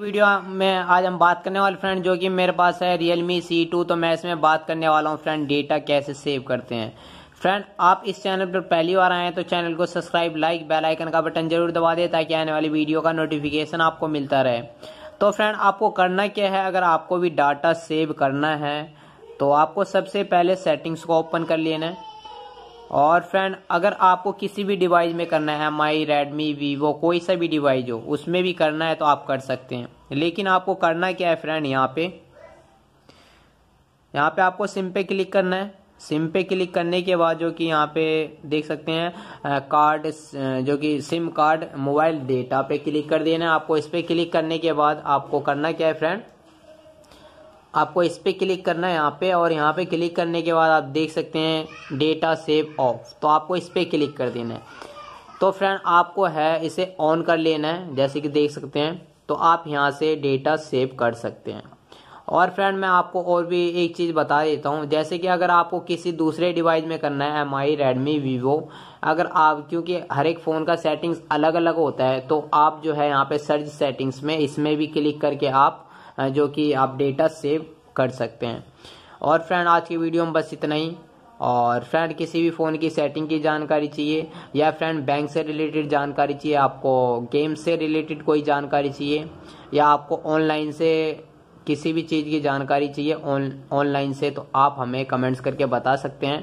video में आज हम बात करने वाले फ्रेंड जो कि मेरे पास है सी टू तो मैं इसमें बात करने वाला हूँ फ्रेंड डेटा कैसे सेव करते हैं फ्रेंड आप इस चैनल पर पहली बार आए हैं तो चैनल को सब्सक्राइब लाइक बेल आइकन का बटन जरूर दबा दें ताकि आने वाली वीडियो का नोटिफिकेशन आपको मिलता रहे तो फ्रेंड आपको करना क्या है अगर आपको भी डाटा सेव करना है तो आपको सबसे पहले सेटिंग्स को ओपन कर लेना है और फ्रेंड अगर आपको किसी भी डिवाइस में करना है माई रेडमी वीवो कोई सा भी डिवाइस हो उसमें भी करना है तो आप कर सकते हैं लेकिन आपको करना क्या है फ्रेंड यहाँ पे यहाँ पे आपको सिम पे क्लिक करना है सिम पे क्लिक करने के बाद जो कि यहाँ पे देख सकते हैं कार्ड जो कि सिम कार्ड मोबाइल डेटा पे क्लिक कर देना है आपको इस पर क्लिक करने के बाद आपको करना क्या है फ्रेंड आपको इस पर क्लिक करना है यहाँ पे और यहाँ पे क्लिक करने के बाद आप देख सकते हैं डेटा सेव ऑफ तो आपको इस पर क्लिक कर देना है तो फ्रेंड आपको है इसे ऑन कर लेना है जैसे कि देख सकते हैं तो आप यहाँ से डेटा सेव कर सकते हैं और फ्रेंड मैं आपको और भी एक चीज़ बता देता हूँ जैसे कि अगर आपको किसी दूसरे डिवाइस में करना है एम आई रेडमी वीवो अगर आप क्योंकि हर एक फ़ोन का सेटिंग्स अलग अलग होता है तो आप जो है यहाँ पे सर्च सेटिंग्स में इसमें भी क्लिक करके आप जो कि आप डेटा सेव कर सकते हैं और फ्रेंड आज की वीडियो में बस इतना ही और फ्रेंड किसी भी फ़ोन की सेटिंग की जानकारी चाहिए या फ्रेंड बैंक से रिलेटेड जानकारी चाहिए आपको गेम से रिलेटेड कोई जानकारी चाहिए या आपको ऑनलाइन से किसी भी चीज़ की जानकारी चाहिए ऑनलाइन से तो आप हमें कमेंट्स करके बता सकते हैं